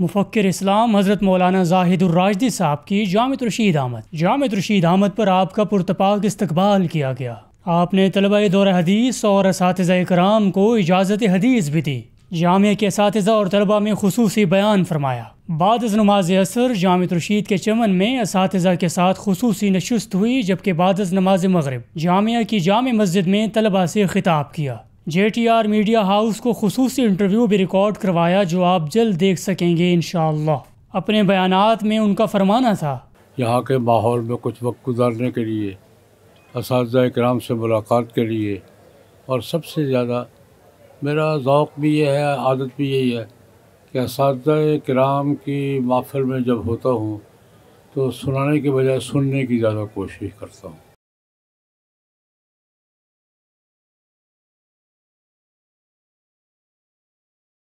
مفکر اسلام حضرت مولانا زاہد الراجدی صاحب کی جامع رشید آمد جامع رشید آمد پر آپ کا پرتپاک استقبال کیا گیا آپ نے طلبہ دور حدیث اور اساتذہ اکرام کو اجازت حدیث بھی دی جامعہ کے اساتذہ اور طلبہ میں خصوصی بیان فرمایا بعد از نماز اثر جامع رشید کے چمن میں اساتذہ کے ساتھ خصوصی نشست ہوئی جبکہ بعد از نماز مغرب جامعہ کی جامع مسجد میں طلبہ سے خطاب کیا J T R media house को खसूस इंटरव्यू भी रिकॉर्ड करवाया जो आप जल्द देख सकेंगे इन अपने बयान में उनका फरमाना था यहाँ के माहौल में कुछ वक्त गुजारने के लिए इस कराम से मुलाकात के लिए और सबसे ज़्यादा मेरा ओक़ भी यह है आदत भी यही है कि इस कराम की माफिल में जब होता हूँ तो सुनाने के बजाय सुनने की ज़्यादा कोशिश करता हूँ